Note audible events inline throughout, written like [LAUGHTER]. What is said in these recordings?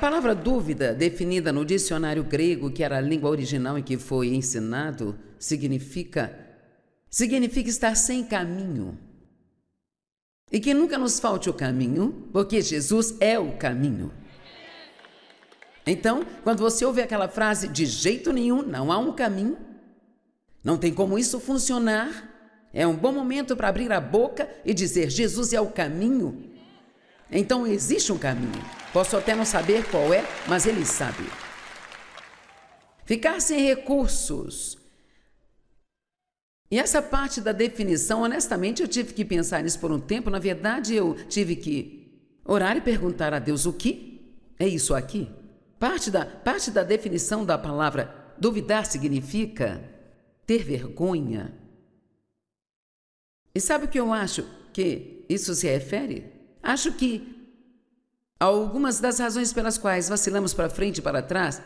palavra dúvida, definida no dicionário grego, que era a língua original em que foi ensinado, significa significa estar sem caminho. E que nunca nos falte o caminho, porque Jesus é o caminho. Então, quando você ouve aquela frase de jeito nenhum, não há um caminho, não tem como isso funcionar, é um bom momento para abrir a boca e dizer: Jesus é o caminho. Então existe um caminho. Posso até não saber qual é, mas ele sabe. Ficar sem recursos. E essa parte da definição, honestamente, eu tive que pensar nisso por um tempo. Na verdade, eu tive que orar e perguntar a Deus o que é isso aqui. Parte da, parte da definição da palavra duvidar significa ter vergonha. E sabe o que eu acho que isso se refere? Acho que algumas das razões pelas quais vacilamos para frente e para trás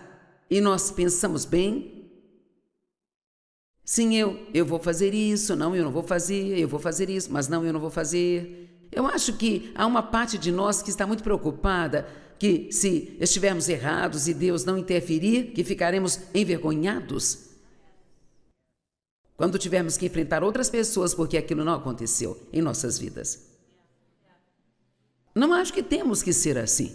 e nós pensamos bem. Sim, eu, eu vou fazer isso, não, eu não vou fazer, eu vou fazer isso, mas não, eu não vou fazer. Eu acho que há uma parte de nós que está muito preocupada que se estivermos errados e Deus não interferir, que ficaremos envergonhados. Quando tivermos que enfrentar outras pessoas porque aquilo não aconteceu em nossas vidas. Não acho que temos que ser assim.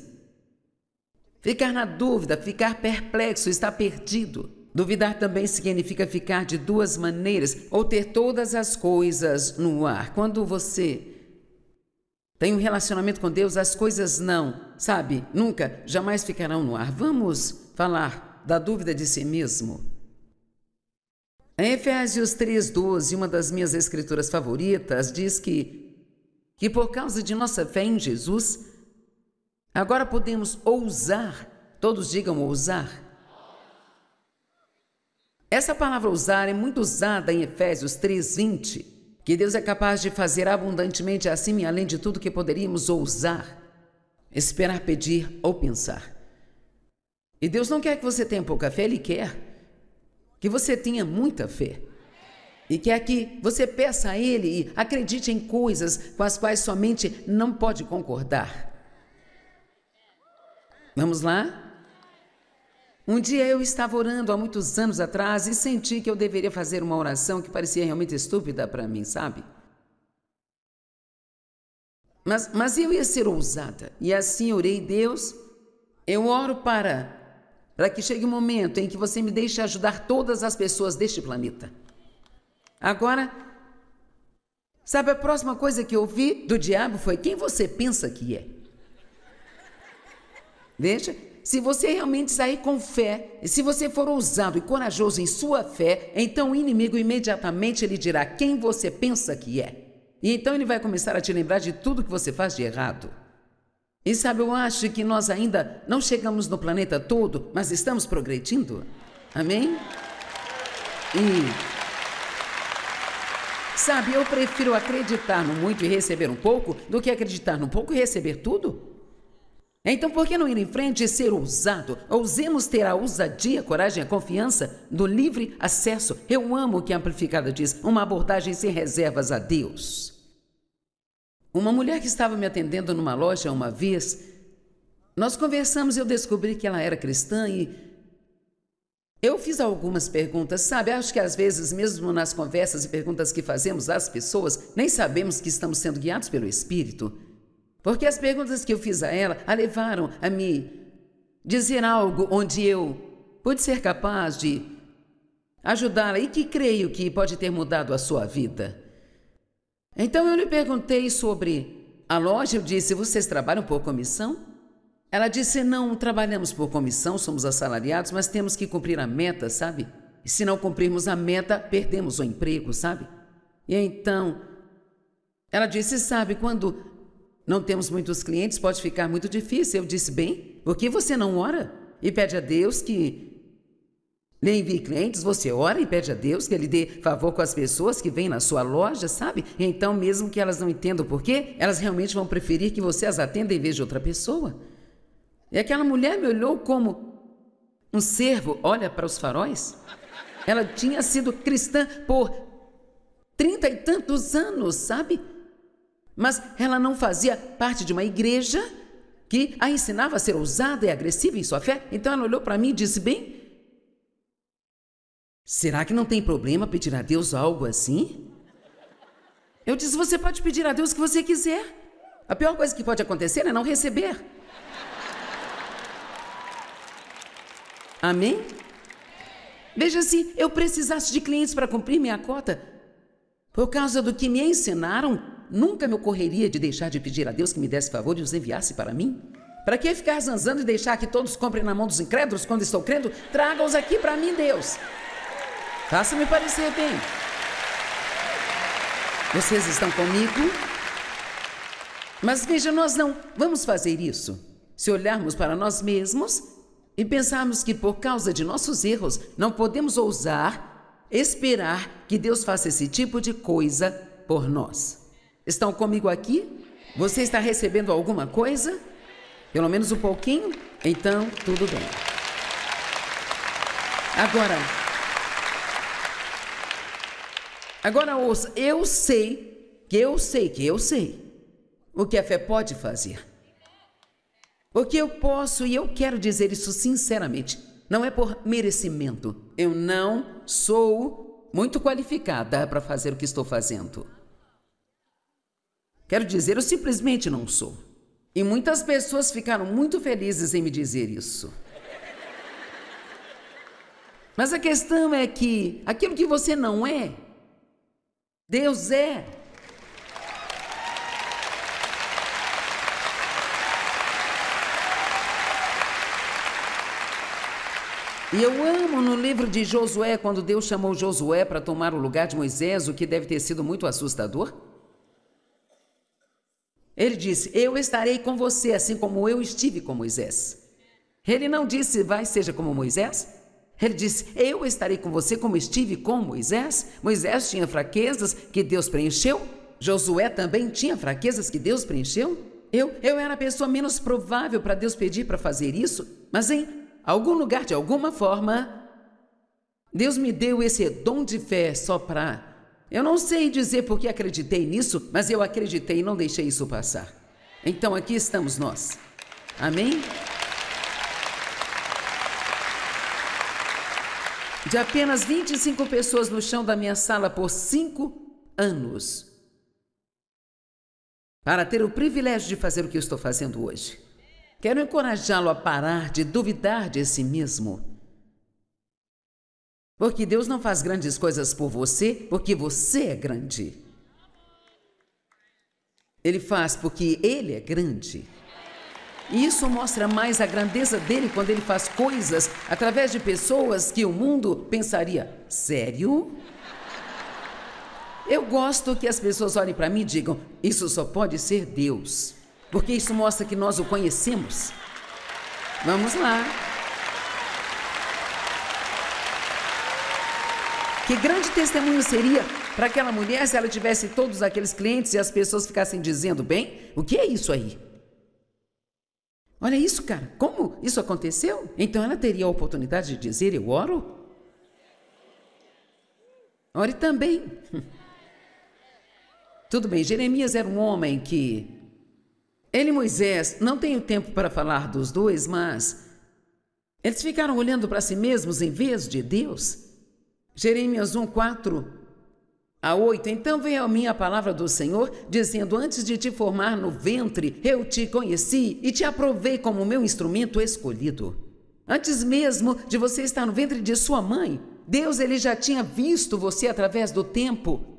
Ficar na dúvida, ficar perplexo, estar perdido. Duvidar também significa ficar de duas maneiras ou ter todas as coisas no ar. Quando você tem um relacionamento com Deus, as coisas não, sabe, nunca, jamais ficarão no ar. Vamos falar da dúvida de si mesmo. Em Efésios 3,12, uma das minhas escrituras favoritas, diz que que por causa de nossa fé em Jesus, agora podemos ousar, todos digam ousar. Essa palavra ousar é muito usada em Efésios 3:20, que Deus é capaz de fazer abundantemente acima e além de tudo que poderíamos ousar, esperar, pedir ou pensar. E Deus não quer que você tenha pouca fé, Ele quer que você tenha muita fé e quer que você peça a Ele e acredite em coisas com as quais somente não pode concordar. Vamos lá? Um dia eu estava orando há muitos anos atrás e senti que eu deveria fazer uma oração que parecia realmente estúpida para mim, sabe? Mas, mas eu ia ser ousada e assim orei, Deus, eu oro para, para que chegue um momento em que você me deixe ajudar todas as pessoas deste planeta. Agora, sabe a próxima coisa que eu vi do diabo foi quem você pensa que é? Veja, se você realmente sair com fé, e se você for ousado e corajoso em sua fé, então o inimigo imediatamente lhe dirá quem você pensa que é. E então ele vai começar a te lembrar de tudo que você faz de errado. E sabe, eu acho que nós ainda não chegamos no planeta todo, mas estamos progredindo. Amém? E Sabe, eu prefiro acreditar no muito e receber um pouco do que acreditar no pouco e receber tudo. Então, por que não ir em frente e ser ousado? Ousemos ter a ousadia, a coragem, a confiança do livre acesso. Eu amo o que a Amplificada diz: uma abordagem sem reservas a Deus. Uma mulher que estava me atendendo numa loja uma vez, nós conversamos e eu descobri que ela era cristã e eu fiz algumas perguntas, sabe? Acho que às vezes, mesmo nas conversas e perguntas que fazemos às pessoas, nem sabemos que estamos sendo guiados pelo Espírito. Porque as perguntas que eu fiz a ela a levaram a me dizer algo onde eu pude ser capaz de ajudá-la e que creio que pode ter mudado a sua vida. Então eu lhe perguntei sobre a loja, eu disse: vocês trabalham por comissão? Ela disse: não trabalhamos por comissão, somos assalariados, mas temos que cumprir a meta, sabe? E se não cumprirmos a meta, perdemos o emprego, sabe? E então. Ela disse: sabe, quando não temos muitos clientes, pode ficar muito difícil. Eu disse: bem, por que você não ora? E pede a Deus que lhe envie clientes, você ora e pede a Deus que Ele dê favor com as pessoas que vêm na sua loja, sabe? E então, mesmo que elas não entendam por quê, elas realmente vão preferir que você as atenda em vez de outra pessoa. E aquela mulher me olhou como um servo olha para os faróis. Ela tinha sido cristã por trinta e tantos anos, sabe? Mas ela não fazia parte de uma igreja que a ensinava a ser ousada e agressiva em sua fé. Então ela olhou para mim e disse: Bem, será que não tem problema pedir a Deus algo assim? Eu disse: Você pode pedir a Deus o que você quiser. A pior coisa que pode acontecer é não receber. Amém? Veja se eu precisasse de clientes para cumprir minha cota, por causa do que me ensinaram, nunca me ocorreria de deixar de pedir a Deus que me desse favor e os enviasse para mim. Para que ficar zanzando e deixar que todos comprem na mão dos incrédulos quando estou crendo? Traga-os aqui para mim, Deus. Faça-me parecer bem. Vocês estão comigo? Mas veja, nós não vamos fazer isso. Se olharmos para nós mesmos, e pensarmos que por causa de nossos erros não podemos ousar esperar que Deus faça esse tipo de coisa por nós. Estão comigo aqui? Você está recebendo alguma coisa? Pelo menos um pouquinho? Então, tudo bem. Agora, agora ouça, eu sei que eu sei que eu sei o que a fé pode fazer. O que eu posso e eu quero dizer isso sinceramente, não é por merecimento. Eu não sou muito qualificada para fazer o que estou fazendo. Quero dizer, eu simplesmente não sou. E muitas pessoas ficaram muito felizes em me dizer isso. Mas a questão é que aquilo que você não é, Deus é. E eu amo no livro de Josué, quando Deus chamou Josué para tomar o lugar de Moisés, o que deve ter sido muito assustador. Ele disse: Eu estarei com você, assim como eu estive com Moisés. Ele não disse, vai, seja como Moisés. Ele disse: Eu estarei com você como estive com Moisés. Moisés tinha fraquezas que Deus preencheu. Josué também tinha fraquezas que Deus preencheu. Eu, eu era a pessoa menos provável para Deus pedir para fazer isso, mas em algum lugar, de alguma forma, Deus me deu esse dom de fé só para. Eu não sei dizer porque acreditei nisso, mas eu acreditei e não deixei isso passar. Então aqui estamos nós. Amém? De apenas 25 pessoas no chão da minha sala por cinco anos, para ter o privilégio de fazer o que eu estou fazendo hoje. Quero encorajá-lo a parar de duvidar de si mesmo. Porque Deus não faz grandes coisas por você, porque você é grande. Ele faz porque ele é grande. E isso mostra mais a grandeza dele quando ele faz coisas através de pessoas que o mundo pensaria: sério? Eu gosto que as pessoas olhem para mim e digam: isso só pode ser Deus porque isso mostra que nós o conhecemos. Vamos lá. Que grande testemunho seria para aquela mulher se ela tivesse todos aqueles clientes e as pessoas ficassem dizendo: bem, o que é isso aí? Olha isso, cara, como isso aconteceu? Então ela teria a oportunidade de dizer: eu oro? Ore também. [LAUGHS] Tudo bem, Jeremias era um homem que ele e Moisés, não tenho tempo para falar dos dois, mas eles ficaram olhando para si mesmos em vez de Deus. Jeremias 1, 4 a 8. Então veio a mim a palavra do Senhor, dizendo: Antes de te formar no ventre, eu te conheci e te aprovei como meu instrumento escolhido. Antes mesmo de você estar no ventre de sua mãe, Deus ele já tinha visto você através do tempo.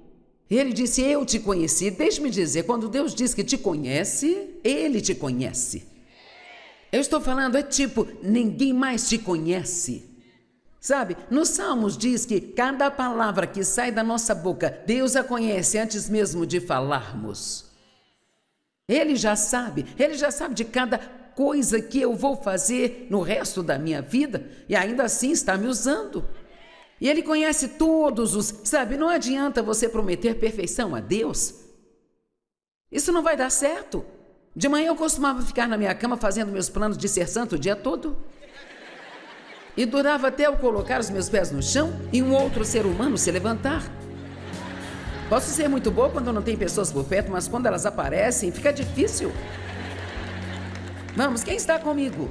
E ele disse: Eu te conheci. Deixe-me dizer, quando Deus diz que te conhece, ele te conhece. Eu estou falando, é tipo, ninguém mais te conhece. Sabe, nos Salmos diz que cada palavra que sai da nossa boca, Deus a conhece antes mesmo de falarmos. Ele já sabe, ele já sabe de cada coisa que eu vou fazer no resto da minha vida e ainda assim está me usando. E Ele conhece todos os. Sabe, não adianta você prometer perfeição a Deus. Isso não vai dar certo. De manhã eu costumava ficar na minha cama fazendo meus planos de ser santo o dia todo. E durava até eu colocar os meus pés no chão e um outro ser humano se levantar. Posso ser muito boa quando não tem pessoas por perto, mas quando elas aparecem, fica difícil. Vamos, quem está comigo?